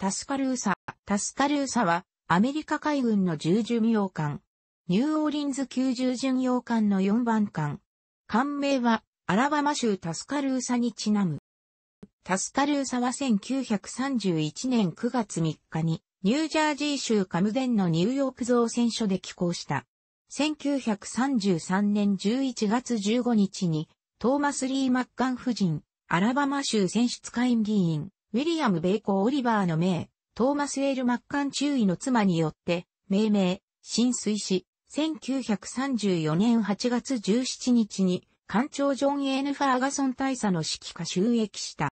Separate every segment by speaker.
Speaker 1: タスカルーサ。タスカルーサは、アメリカ海軍の重巡洋艦。ニューオーリンズ級重巡洋艦の4番艦。艦名は、アラバマ州タスカルーサにちなむ。タスカルーサは1931年9月3日に、ニュージャージー州カムデンのニューヨーク造船所で寄港した。1933年11月15日に、トーマス・リー・マッカン夫人、アラバマ州選出会議員、ウィリアム・ベイコ・オリバーの名、トーマス・エル・マッカン中尉の妻によって、命名、浸水し、1934年8月17日に、艦長ジョン・エーヌ・ファーガソン大佐の指揮下収益した。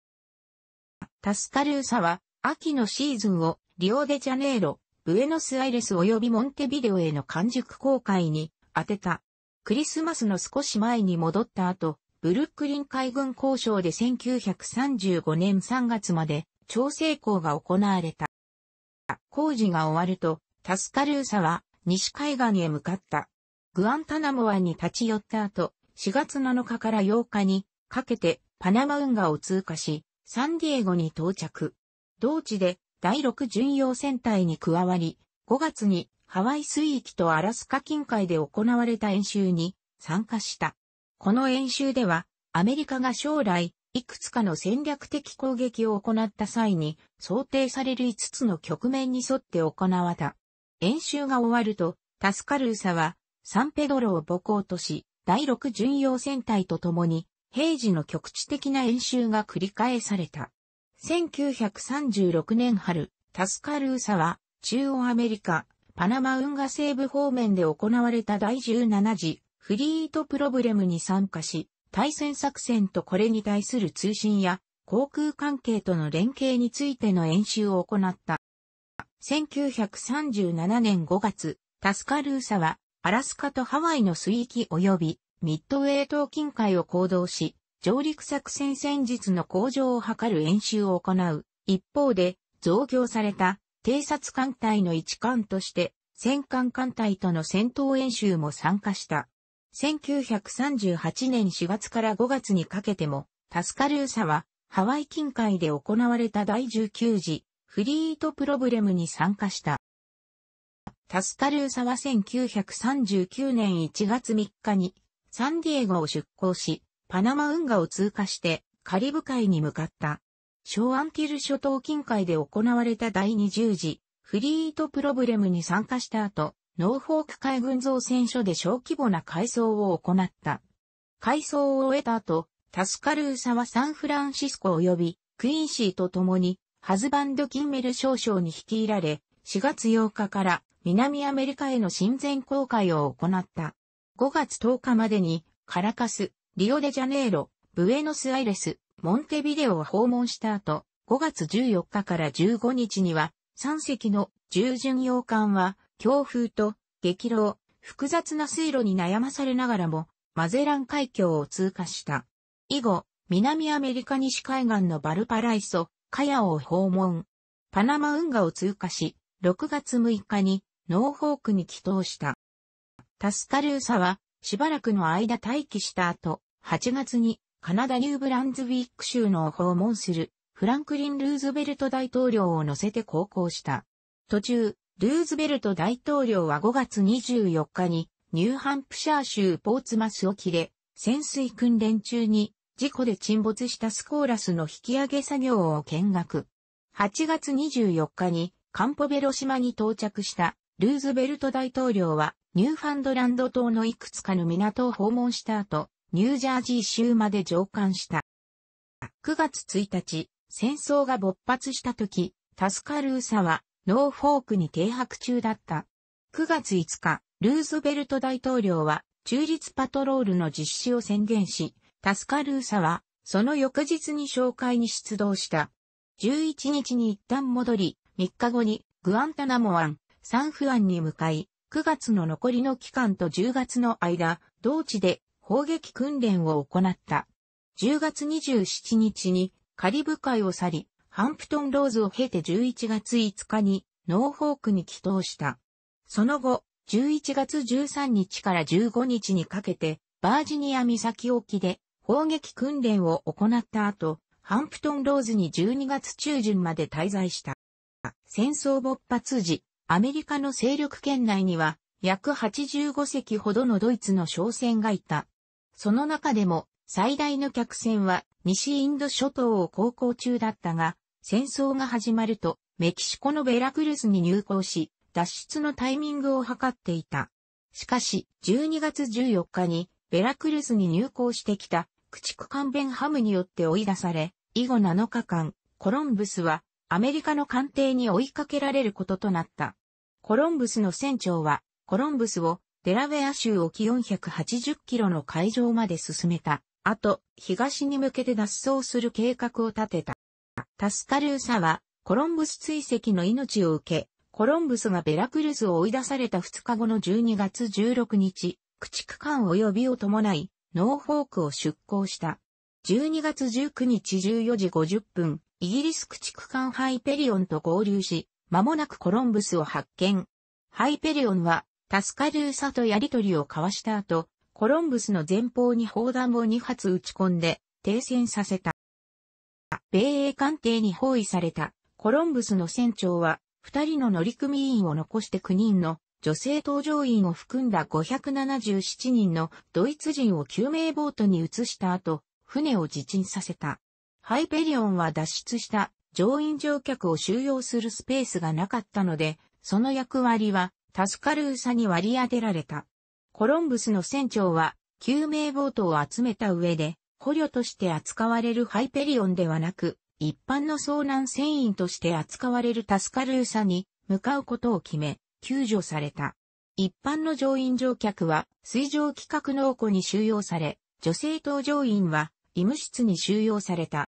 Speaker 1: タスカルーサは、秋のシーズンを、リオデジャネイロ、ブエノスアイレス及びモンテビデオへの完熟公開に当てた。クリスマスの少し前に戻った後、ブルックリン海軍交渉で1935年3月まで調整工が行われた。工事が終わると、タスカルーサは西海岸へ向かった。グアンタナモアに立ち寄った後、4月7日から8日にかけてパナマ運河を通過し、サンディエゴに到着。同地で第6巡洋戦隊に加わり、5月にハワイ水域とアラスカ近海で行われた演習に参加した。この演習では、アメリカが将来、いくつかの戦略的攻撃を行った際に、想定される5つの局面に沿って行われた。演習が終わると、タスカルーサは、サンペドロを母港とし、第6巡洋戦隊と共に、平時の局地的な演習が繰り返された。1936年春、タスカルーサは、中央アメリカ、パナマ運河西部方面で行われた第17次フリートプロブレムに参加し、対戦作戦とこれに対する通信や航空関係との連携についての演習を行った。1937年5月、タスカルーサはアラスカとハワイの水域及びミッドウェー島近海を行動し、上陸作戦戦術の向上を図る演習を行う。一方で、増強された偵察艦隊の一艦として、戦艦艦隊との戦闘演習も参加した。1938年4月から5月にかけても、タスカルーサは、ハワイ近海で行われた第19次、フリートプロブレムに参加した。タスカルーサは1939年1月3日に、サンディエゴを出港し、パナマ運河を通過して、カリブ海に向かった。小アンティル諸島近海で行われた第20次、フリートプロブレムに参加した後、ノーフォーク海軍造船所で小規模な改装を行った。改装を終えた後、タスカルーサはサンフランシスコ及びクインシーと共にハズバンド・キンメル少将に率いられ、4月8日から南アメリカへの親善公開を行った。5月10日までにカラカス、リオデジャネイロ、ブエノスアイレス、モンテビデオを訪問した後、5月14日から15日には3隻の従巡洋艦は強風と激浪、複雑な水路に悩まされながらも、マゼラン海峡を通過した。以後、南アメリカ西海岸のバルパライソ、カヤを訪問。パナマ運河を通過し、6月6日にノーフォークに帰島した。タスカルーサは、しばらくの間待機した後、8月にカナダニューブランズウィック州の訪問するフランクリン・ルーズベルト大統領を乗せて航行した。途中、ルーズベルト大統領は5月24日にニューハンプシャー州ポーツマス沖で潜水訓練中に事故で沈没したスコーラスの引き上げ作業を見学。8月24日にカンポベロ島に到着したルーズベルト大統領はニューファンドランド島のいくつかの港を訪問した後、ニュージャージー州まで上艦した。9月1日、戦争が勃発した時、タスカルーサはノーフォークに停泊中だった。9月5日、ルーズベルト大統領は中立パトロールの実施を宣言し、タスカルーサはその翌日に紹介に出動した。11日に一旦戻り、3日後にグアンタナモアン、サンフアンに向かい、9月の残りの期間と10月の間、同地で砲撃訓練を行った。10月27日にカリブ海を去り、ハンプトンローズを経て11月5日にノーホークに帰投した。その後、11月13日から15日にかけて、バージニア岬沖で砲撃訓練を行った後、ハンプトンローズに12月中旬まで滞在した。戦争勃発時、アメリカの勢力圏内には約85隻ほどのドイツの商船がいた。その中でも最大の客船は西インド諸島を航行中だったが、戦争が始まると、メキシコのベラクルスに入港し、脱出のタイミングを図っていた。しかし、12月14日に、ベラクルスに入港してきた、駆逐艦ベンハムによって追い出され、以後7日間、コロンブスは、アメリカの艦艇に追いかけられることとなった。コロンブスの船長は、コロンブスを、デラウェア州沖480キロの海上まで進めた。後、東に向けて脱走する計画を立てた。タスカルーサは、コロンブス追跡の命を受け、コロンブスがベラクルズを追い出された2日後の12月16日、駆逐艦及びを伴い、ノーフォークを出港した。12月19日14時50分、イギリス駆逐艦ハイペリオンと合流し、間もなくコロンブスを発見。ハイペリオンは、タスカルーサとやりとりを交わした後、コロンブスの前方に砲弾を2発撃ち込んで、停戦させた。米英艦艇に包囲されたコロンブスの船長は、二人の乗組員を残して九人の女性搭乗員を含んだ577人のドイツ人を救命ボートに移した後、船を自沈させた。ハイペリオンは脱出した乗員乗客を収容するスペースがなかったので、その役割はタスカルーサに割り当てられた。コロンブスの船長は救命ボートを集めた上で捕虜として扱われるハイペリオンではなく、一般の遭難船員として扱われるタスカルーサに向かうことを決め、救助された。一般の乗員乗客は水上規格納庫に収容され、女性搭乗員は医務室に収容された。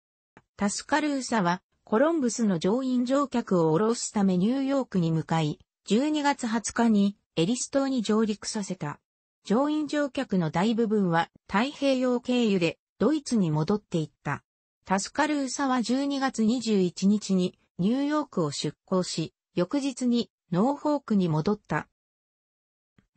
Speaker 1: タスカルーサはコロンブスの乗員乗客を降ろすためニューヨークに向かい、12月20日にエリス島に上陸させた。乗員乗客の大部分は太平洋経由でドイツに戻っていった。タスカルーサは12月21日にニューヨークを出港し、翌日にノーフォークに戻った。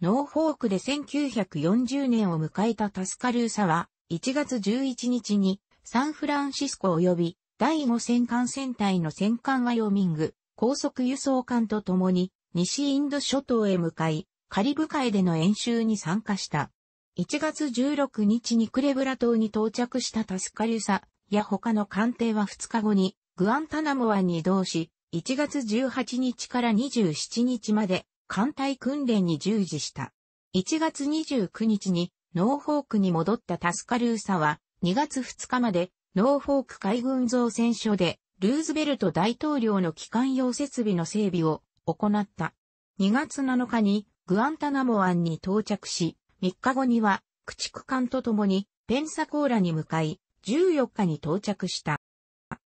Speaker 1: ノーフォークで1940年を迎えたタスカルーサは、1月11日にサンフランシスコ及び第5戦艦戦隊の戦艦ワヨミング、高速輸送艦とともに西インド諸島へ向かい、カリブ海での演習に参加した。1月16日にクレブラ島に到着したタスカリュサや他の艦艇は2日後にグアンタナモ湾に移動し、1月18日から27日まで艦隊訓練に従事した。1月29日にノーフォークに戻ったタスカリューサは2月2日までノーフォーク海軍造船所でルーズベルト大統領の機関用設備の整備を行った。2月7日にグアンタナモ湾に到着し、3日後には、駆逐艦と共にペンサコーラに向かい、14日に到着した。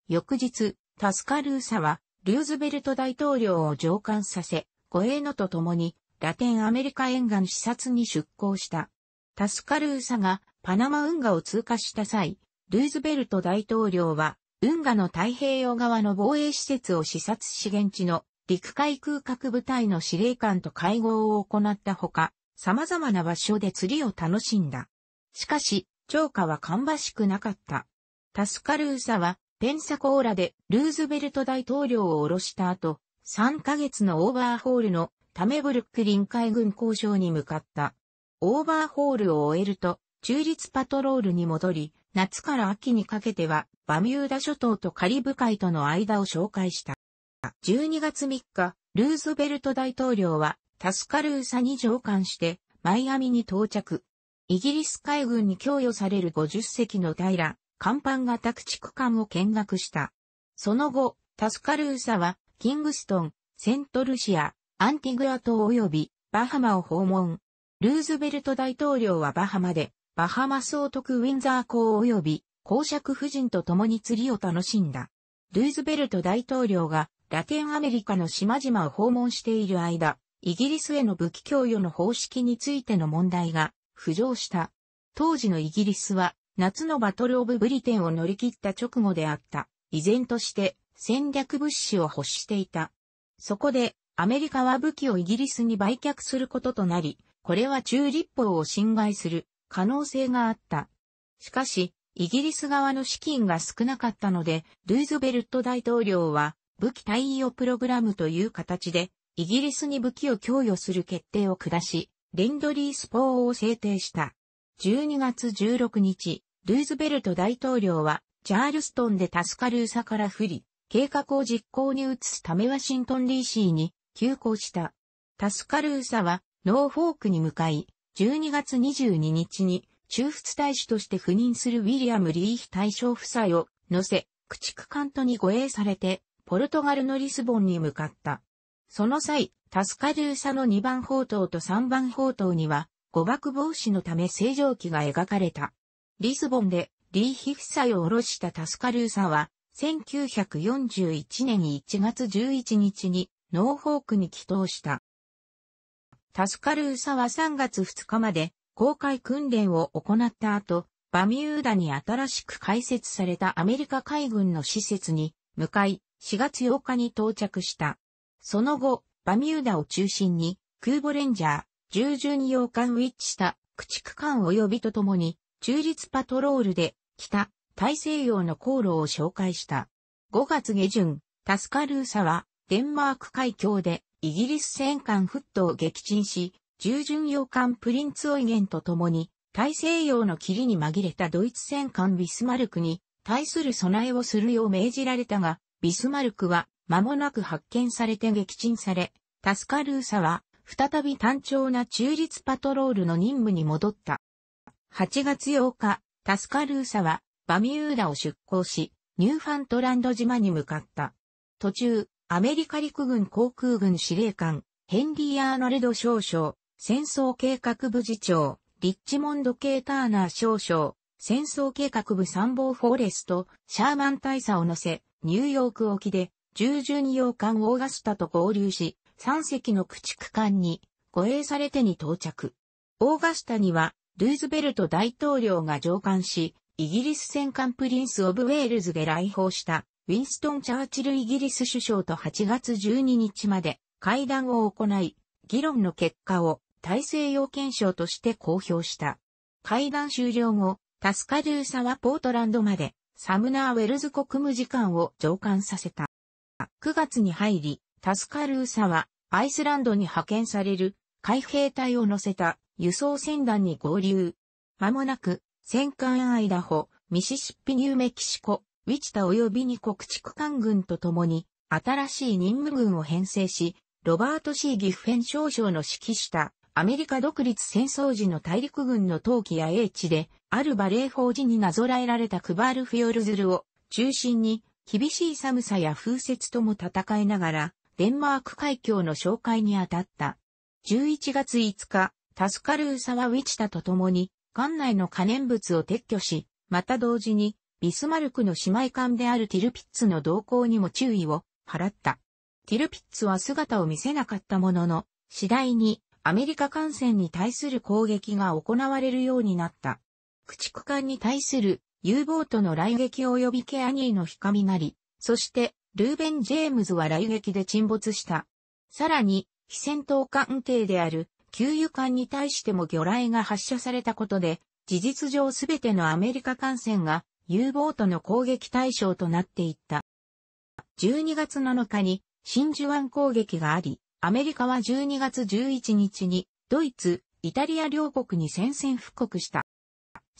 Speaker 1: 翌日、タスカルーサは、ルーズベルト大統領を上官させ、護衛のと共に、ラテンアメリカ沿岸視察に出港した。タスカルーサがパナマ運河を通過した際、ルーズベルト大統領は、運河の太平洋側の防衛施設を視察し現地の陸海空核部隊の司令官と会合を行ったほか、様々な場所で釣りを楽しんだ。しかし、釣果は芳しくなかった。タスカルーサは、ペンサコーラでルーズベルト大統領を降ろした後、3ヶ月のオーバーホールのタメブルック臨海軍交渉に向かった。オーバーホールを終えると、中立パトロールに戻り、夏から秋にかけては、バミューダ諸島とカリブ海との間を紹介した。12月3日、ルーズベルト大統領はタスカルーサに乗艦して、マイアミに到着。イギリス海軍に供与される50隻の平、甲板型駆逐艦を見学した。その後、タスカルーサは、キングストン、セントルシア、アンティグア島及び、バハマを訪問。ルーズベルト大統領はバハマで、バハマ総督ウィンザー港及び、公爵夫人と共に釣りを楽しんだ。ルーズベルト大統領が、ラテンアメリカの島々を訪問している間、イギリスへの武器供与の方式についての問題が浮上した。当時のイギリスは夏のバトルオブブリテンを乗り切った直後であった。依然として戦略物資を欲していた。そこでアメリカは武器をイギリスに売却することとなり、これは中立法を侵害する可能性があった。しかし、イギリス側の資金が少なかったので、ルーズベルト大統領は武器対応プログラムという形でイギリスに武器を供与する決定を下し、レンドリース法を制定した。12月16日、ルーズベルト大統領は、チャールストンでタスカルーサから不利、計画を実行に移すためワシントン DC に急行した。タスカルーサは、ノーフォークに向かい、12月22日に、中仏大使として赴任するウィリアム・リーヒ大将夫妻を乗せ、駆逐艦とに護衛されて、ポルトガルのリスボンに向かった。その際、タスカルーサの2番砲塔と3番砲塔には、誤爆防止のため正常期が描かれた。リスボンでリーヒ夫妻を下ろしたタスカルーサは、1941年1月11日にノーホークに帰投した。タスカルーサは3月2日まで公開訓練を行った後、バミューダに新しく開設されたアメリカ海軍の施設に向かい、4月8日に到着した。その後、バミューダを中心に、空母レンジャー、従順洋艦ウィッチした、駆逐艦及びとともに、中立パトロールで、北、大西洋の航路を紹介した。5月下旬、タスカルーサは、デンマーク海峡で、イギリス戦艦フットを撃沈し、従順洋艦プリンツオイゲンとともに、大西洋の霧に紛れたドイツ戦艦ビスマルクに、対する備えをするよう命じられたが、ビスマルクは間もなく発見されて撃沈され、タスカルーサは、再び単調な中立パトロールの任務に戻った。8月8日、タスカルーサは、バミューダを出港し、ニューファントランド島に向かった。途中、アメリカ陸軍航空軍司令官、ヘンリー・アーノルド少将、戦争計画部次長、リッチモンド・ケーターナー少将、戦争計画部参謀フォーレスト、シャーマン大佐を乗せ、ニューヨーク沖で従順洋艦オーガスタと合流し、3隻の駆逐艦に護衛されてに到着。オーガスタには、ルーズベルト大統領が上艦し、イギリス戦艦プリンス・オブ・ウェールズで来訪したウィンストン・チャーチルイギリス首相と8月12日まで会談を行い、議論の結果を大西洋憲章として公表した。会談終了後、タスカルーサはポートランドまでサムナーウェルズ国務次官を上官させた。9月に入り、タスカルーサはアイスランドに派遣される海兵隊を乗せた輸送船団に合流。間もなく、戦艦アイダホ、ミシシッピニューメキシコ、ウィチタ及びに国畜艦軍と共に、新しい任務軍を編成し、ロバート・シー・ギフェン少将の指揮したアメリカ独立戦争時の大陸軍の陶器や英知で、あるバレー法人になぞらえられたクバール・フィオルズルを中心に厳しい寒さや風雪とも戦いながら、デンマーク海峡の紹介に当たった。11月5日、タスカルーサはウィチタと共に、艦内の可燃物を撤去し、また同時に、ビスマルクの姉妹艦であるティルピッツの動向にも注意を払った。ティルピッツは姿を見せなかったものの、次第にアメリカ艦船に対する攻撃が行われるようになった。駆逐艦に対する U ボートの雷撃及びケアニーの光なり、そして、ルーベン・ジェームズは雷撃で沈没した。さらに、非戦闘艦艇である、給油艦に対しても魚雷が発射されたことで、事実上すべてのアメリカ艦船が U ボートの攻撃対象となっていった。12月7日に真珠湾攻撃があり、アメリカは12月11日にドイツ、イタリア両国に宣戦布告した。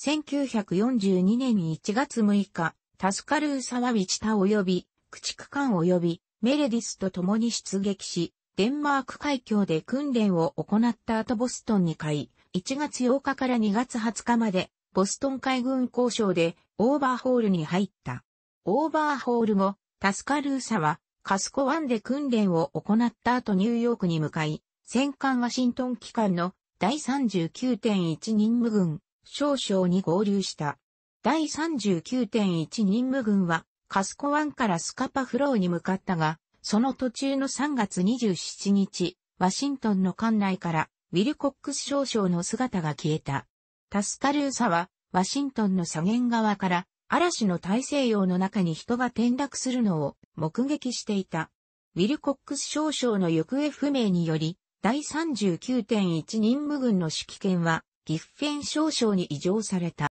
Speaker 1: 1942年1月6日、タスカルーサはビチタ及び、駆逐艦及び、メレディスと共に出撃し、デンマーク海峡で訓練を行った後ボストンにい、1月8日から2月20日まで、ボストン海軍交渉でオーバーホールに入った。オーバーホール後、タスカルーサはカスコ湾で訓練を行った後ニューヨークに向かい、戦艦ワシントン機関の第39.1任務軍少将に合流した。第39.1任務軍は、カスコ湾からスカパフローに向かったが、その途中の3月27日、ワシントンの管内から、ウィルコックス少将の姿が消えた。タスカルーサは、ワシントンの左舷側から、嵐の大西洋の中に人が転落するのを目撃していた。ウィルコックス少将の行方不明により、第39.1任務軍の指揮権は、ギッフェン少将に異常された。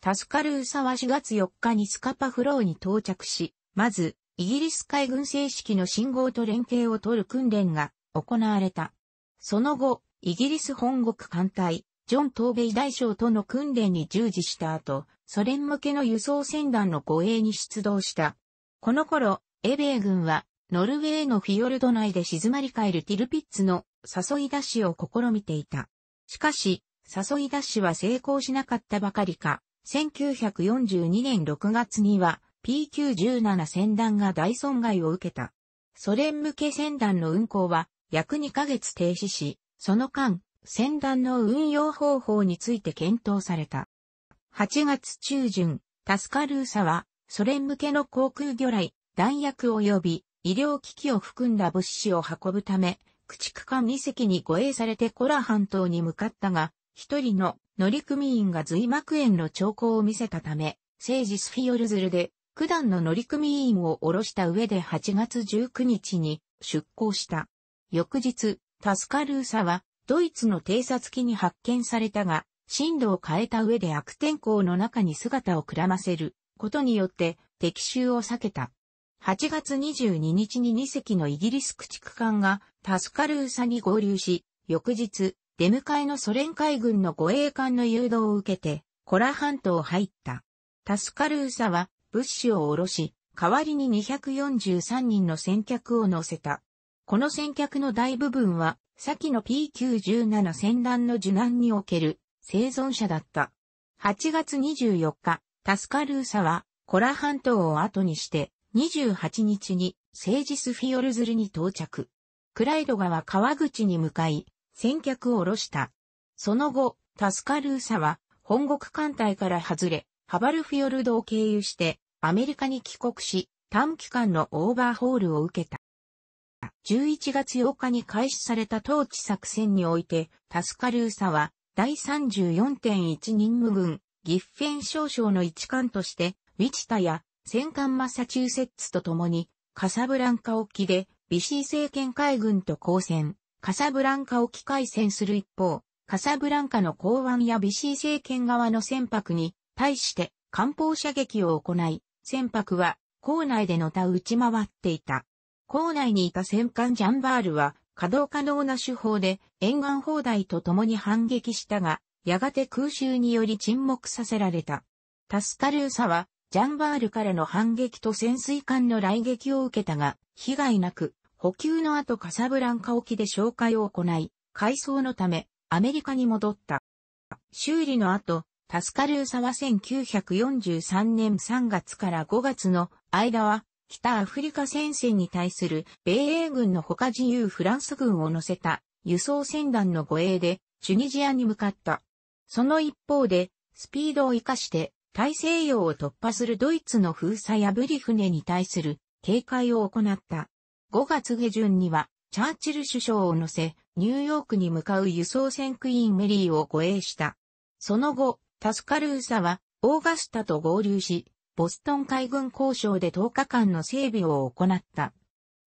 Speaker 1: タスカルーサは4月4日にスカパフローに到着し、まず、イギリス海軍正式の信号と連携を取る訓練が行われた。その後、イギリス本国艦隊、ジョントーベイ大将との訓練に従事した後、ソ連向けの輸送船団の護衛に出動した。この頃、英米軍は、ノルウェーのフィヨルド内で静まり返るティルピッツの誘い出しを試みていた。しかし、誘い出しは成功しなかったばかりか、1942年6月には PQ17 船団が大損害を受けた。ソ連向け船団の運航は約2ヶ月停止し、その間、船団の運用方法について検討された。8月中旬、タスカルーサはソ連向けの航空魚雷、弾薬及び医療機器を含んだ物資を運ぶため、駆逐艦2隻に護衛されてコラ半島に向かったが、一人の乗組員が髄膜炎の兆候を見せたため、聖ジスフィオルズルで、九段の乗組員を降ろした上で8月19日に出港した。翌日、タスカルーサは、ドイツの偵察機に発見されたが、進路を変えた上で悪天候の中に姿をくらませることによって敵襲を避けた。8月22日に2隻のイギリス駆逐艦がタスカルーサに合流し、翌日、出迎えのソ連海軍の護衛艦の誘導を受けて、コラ半島を入った。タスカルーサは物資を下ろし、代わりに243人の戦客を乗せた。この戦客の大部分は、先の P97 戦団の受難における生存者だった。8月24日、タスカルーサは、コラ半島を後にして、28日に、セージスフィヨルズルに到着。クライド川川口に向かい、先客を下ろした。その後、タスカルーサは本国艦隊から外れ、ハバルフィヨルドを経由してアメリカに帰国し、短期間のオーバーホールを受けた。11月8日に開始された統治作戦において、タスカルーサは第34.1任務軍、ギッフェン少将の一艦として、ウィチタや戦艦マサチューセッツと共に、カサブランカ沖で、ビシー政権海軍と交戦。カサブランカを機械戦する一方、カサブランカの港湾やビシー政権側の船舶に対して艦砲射撃を行い、船舶は港内でのた打ち回っていた。港内にいた戦艦ジャンバールは稼働可能な手法で沿岸砲台と共に反撃したが、やがて空襲により沈黙させられた。タスカルーサはジャンバールからの反撃と潜水艦の来撃を受けたが、被害なく補給の後カサブランカ沖で紹介を行い、改装のため、アメリカに戻った。修理の後、タスカルーサは1943年3月から5月の間は、北アフリカ戦線に対する米英軍の他自由フランス軍を乗せた輸送船団の護衛でチュニジアに向かった。その一方で、スピードを活かして大西洋を突破するドイツの封鎖やブリ船に対する警戒を行った。5月下旬には、チャーチル首相を乗せ、ニューヨークに向かう輸送船クイーンメリーを護衛した。その後、タスカルーサは、オーガスタと合流し、ボストン海軍交渉で10日間の整備を行った。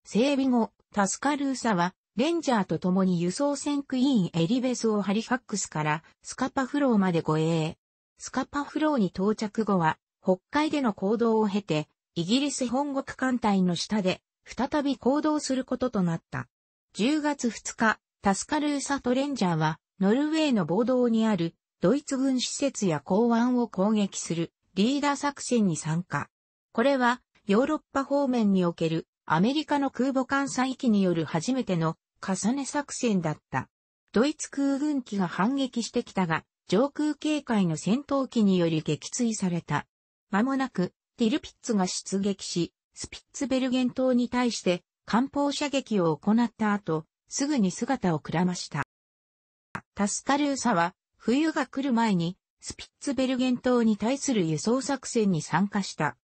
Speaker 1: 整備後、タスカルーサは、レンジャーと共に輸送船クイーンエリベスをハリファックスからスカパフローまで護衛。スカパフローに到着後は、北海での行動を経て、イギリス本国艦隊の下で再び行動することとなった。10月2日、タスカルーサトレンジャーは、ノルウェーの暴動にある、ドイツ軍施設や港湾を攻撃する、リーダー作戦に参加。これは、ヨーロッパ方面における、アメリカの空母艦載機による初めての、重ね作戦だった。ドイツ空軍機が反撃してきたが、上空警戒の戦闘機により撃墜された。間もなく、ティルピッツが出撃し、スピッツベルゲン島に対して艦砲射撃を行った後、すぐに姿をくらました。タスカルーサは冬が来る前にスピッツベルゲン島に対する輸送作戦に参加した。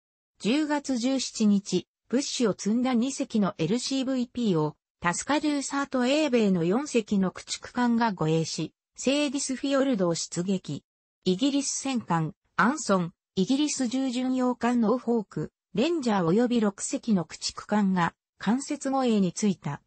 Speaker 1: 10月17日、物資を積んだ2隻の LCVP をタスカルーサーと英米の4隻の駆逐艦が護衛し、セーディスフィヨルドを出撃。イギリス戦艦、アンソン、イギリス従巡洋艦ノーフォーク、レンジャー及び6隻の駆逐艦が関節護衛に着いた。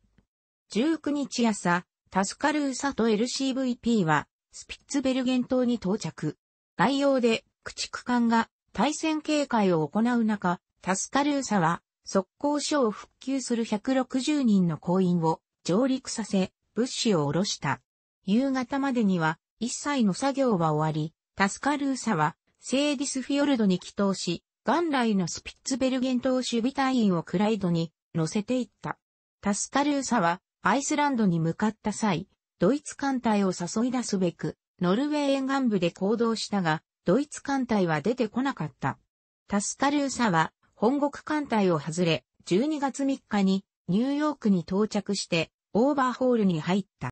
Speaker 1: 19日朝、タスカルーサと LCVP はスピッツベルゲン島に到着。概要で駆逐艦が対戦警戒を行う中、タスカルーサは速攻署を復旧する160人の行員を上陸させ、物資を下ろした。夕方までには一切の作業は終わり、タスカルーサはセーディスフィヨルドに帰投し、元来のスピッツベルゲン島守備隊員をクライドに乗せていった。タスカルーサはアイスランドに向かった際、ドイツ艦隊を誘い出すべく、ノルウェー沿岸部で行動したが、ドイツ艦隊は出てこなかった。タスカルーサは本国艦隊を外れ、12月3日にニューヨークに到着してオーバーホールに入った。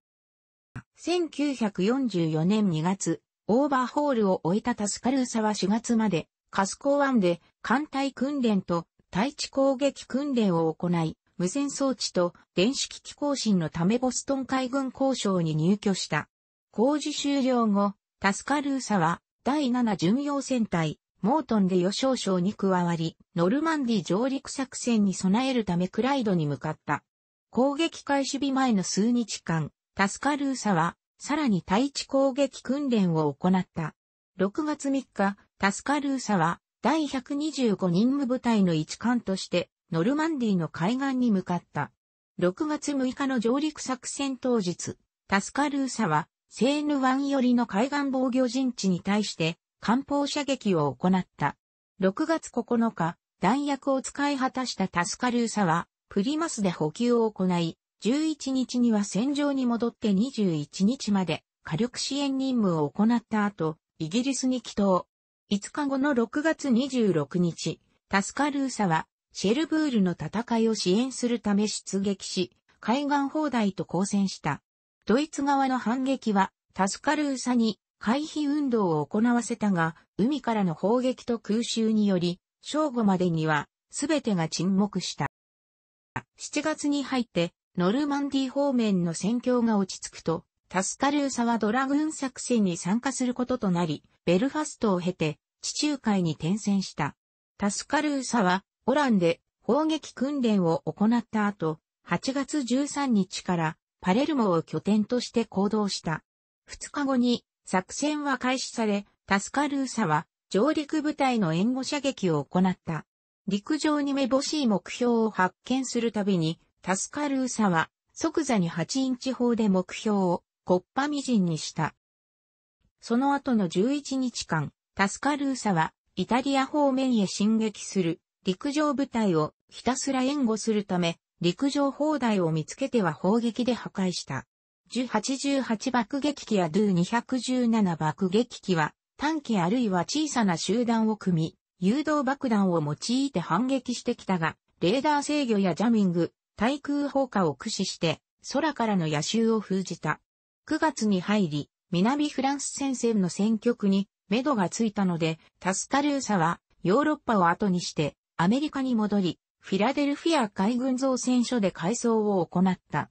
Speaker 1: 1944年2月、オーバーホールを終えたタスカルーサは4月までカスコ湾で艦隊訓練と対地攻撃訓練を行い、無線装置と電子機器更新のためボストン海軍交渉に入居した。工事終了後、タスカルーサは第7巡洋戦隊、モートンで予想将に加わり、ノルマンディ上陸作戦に備えるためクライドに向かった。攻撃開始日前の数日間、タスカルーサは、さらに対地攻撃訓練を行った。6月3日、タスカルーサは、第125任務部隊の一艦として、ノルマンディの海岸に向かった。6月6日の上陸作戦当日、タスカルーサは、セーヌ湾寄りの海岸防御陣地に対して、艦砲射撃を行った。6月9日、弾薬を使い果たしたタスカルーサは、プリマスで補給を行い、11日には戦場に戻って21日まで火力支援任務を行った後、イギリスに帰投。5日後の6月26日、タスカルーサは、シェルブールの戦いを支援するため出撃し、海岸砲台と交戦した。ドイツ側の反撃は、タスカルーサに回避運動を行わせたが、海からの砲撃と空襲により、正午までには、すべてが沈黙した。7月に入って、ノルマンディ方面の戦況が落ち着くと、タスカルーサはドラグーン作戦に参加することとなり、ベルファストを経て、地中海に転戦した。タスカルーサは、オランで砲撃訓練を行った後、8月13日からパレルモを拠点として行動した。2日後に作戦は開始され、タスカルーサは上陸部隊の援護射撃を行った。陸上にめぼしい目標を発見するたびに、タスカルーサは即座に8インチ砲で目標をコッパみじんにした。その後の11日間、タスカルーサは、イタリア方面へ進撃する、陸上部隊をひたすら援護するため、陸上砲台を見つけては砲撃で破壊した。1088爆撃機やドゥ217爆撃機は、短期あるいは小さな集団を組み、誘導爆弾を用いて反撃してきたが、レーダー制御やジャミング、対空砲火を駆使して、空からの野襲を封じた。9月に入り、南フランス戦線の戦局に、目処がついたので、タスカルーサは、ヨーロッパを後にして、アメリカに戻り、フィラデルフィア海軍造船所で改装を行った。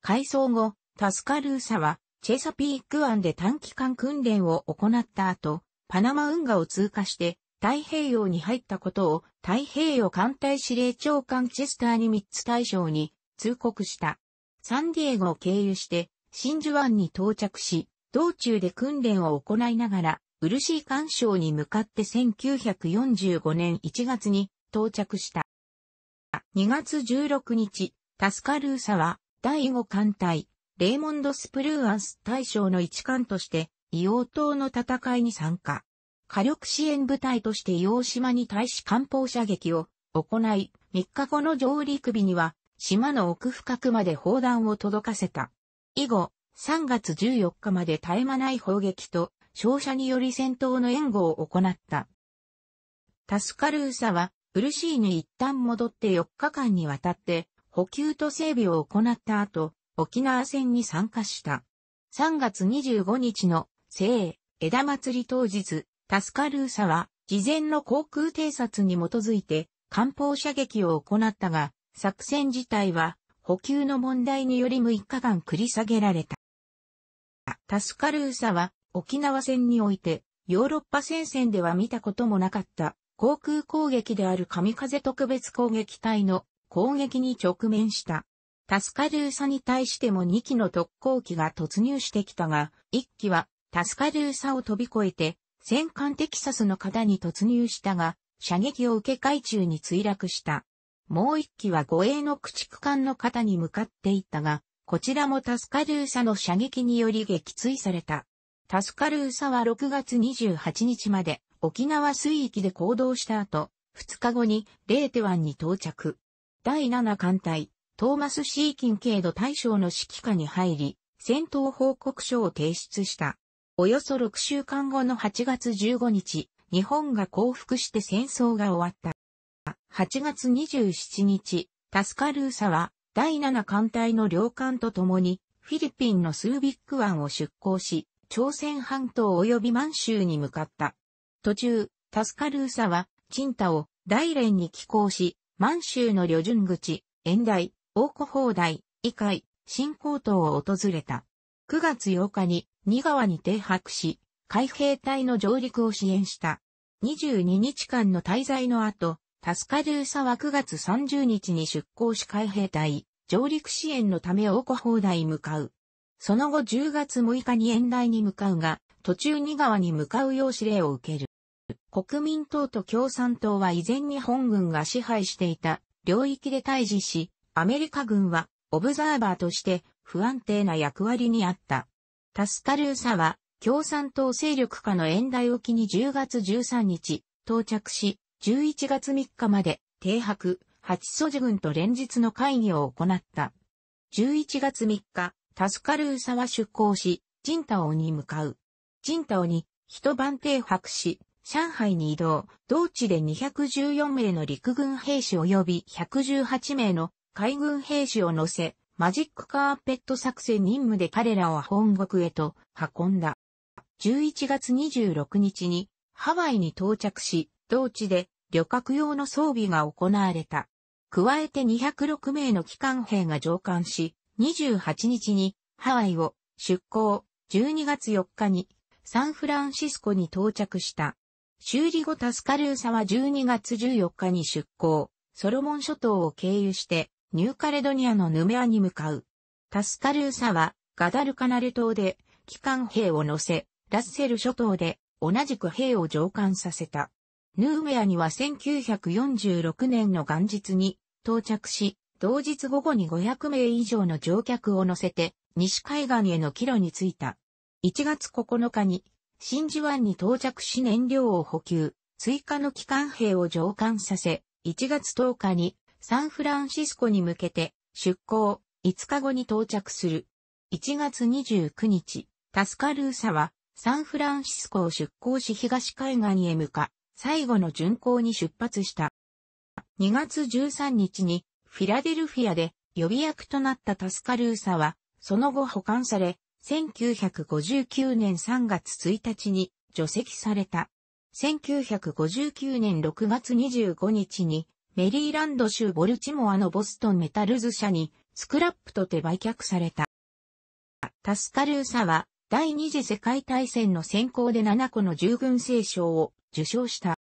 Speaker 1: 改装後、タスカルーサは、チェサピーク湾で短期間訓練を行った後、パナマ運河を通過して、太平洋に入ったことを太平洋艦隊司令長官チェスターに3つ大将に通告した。サンディエゴを経由して真珠湾に到着し、道中で訓練を行いながら、ー干渉に向かって1945年1月に到着した。2月16日、タスカルーサは第5艦隊、レーモンド・スプルーアンス大将の一艦として、硫黄島の戦いに参加。火力支援部隊として洋島に対し艦砲射撃を行い、3日後の上陸日には、島の奥深くまで砲弾を届かせた。以後、3月14日まで絶え間ない砲撃と、照射により戦闘の援護を行った。タスカルーサは、ブルシーに一旦戻って4日間にわたって、補給と整備を行った後、沖縄戦に参加した。3月25日の、聖、枝祭り当日、タスカルーサは、事前の航空偵察に基づいて、艦砲射撃を行ったが、作戦自体は、補給の問題により6日間繰り下げられた。タスカルーサは沖縄戦においてヨーロッパ戦線では見たこともなかった航空攻撃である神風特別攻撃隊の攻撃に直面した。タスカルーサに対しても2機の特攻機が突入してきたが、1機はタスカルーサを飛び越えて戦艦テキサスの型に突入したが、射撃を受け海中に墜落した。もう1機は護衛の駆逐艦の型に向かっていったが、こちらもタスカルーサの射撃により撃墜された。タスカルーサは6月28日まで沖縄水域で行動した後、2日後にレーテ湾に到着。第7艦隊、トーマス・シーキン系度大将の指揮下に入り、戦闘報告書を提出した。およそ6週間後の8月15日、日本が降伏して戦争が終わった。8月27日、タスカルーサは第七艦隊の両艦と共に、フィリピンのスービック湾を出港し、朝鮮半島及び満州に向かった。途中、タスカルーサは、チンタを大連に寄港し、満州の旅順口、遠大、大古砲台、異界、新高島を訪れた。9月8日に、新川に停泊し、海兵隊の上陸を支援した。22日間の滞在の後、タスカルーサは9月30日に出港し海兵隊、上陸支援のためオコ砲台向かう。その後10月6日に遠大に向かうが、途中に川に向かうよう指令を受ける。国民党と共産党は依然に本軍が支配していた領域で対峙し、アメリカ軍はオブザーバーとして不安定な役割にあった。タスカルーサは共産党勢力下の遠大沖に10月13日到着し、11月3日まで、停泊、八祖寺軍と連日の会議を行った。11月3日、タスカルーサは出港し、ジンタオに向かう。ジンタオに一晩停泊し、上海に移動、同地で214名の陸軍兵士及び118名の海軍兵士を乗せ、マジックカーペット作戦任務で彼らを本国へと運んだ。11月26日にハワイに到着し、同地で旅客用の装備が行われた。加えて206名の機関兵が上艦し、28日にハワイを出港、12月4日にサンフランシスコに到着した。修理後タスカルーサは12月14日に出港、ソロモン諸島を経由してニューカレドニアのヌメアに向かう。タスカルーサはガダルカナル島で機関兵を乗せ、ラッセル諸島で同じく兵を上官させた。ヌーメアには1946年の元日に到着し、同日午後に500名以上の乗客を乗せて、西海岸への帰路に着いた。1月9日に、真珠湾に到着し燃料を補給、追加の機関兵を乗艦させ、1月10日にサンフランシスコに向けて出港、5日後に到着する。1月29日、タスカルーサはサンフランシスコを出港し東海岸へ向か、最後の巡航に出発した。2月13日にフィラデルフィアで予備役となったタスカルーサは、その後保管され、1959年3月1日に除籍された。1959年6月25日にメリーランド州ボルチモアのボストンメタルズ社にスクラップとて売却された。タスカルーサは第二次世界大戦の先行で7個の従軍聖章を受賞した。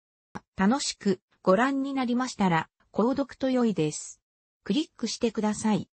Speaker 1: 楽しくご覧になりましたら、購読と良いです。クリックしてください。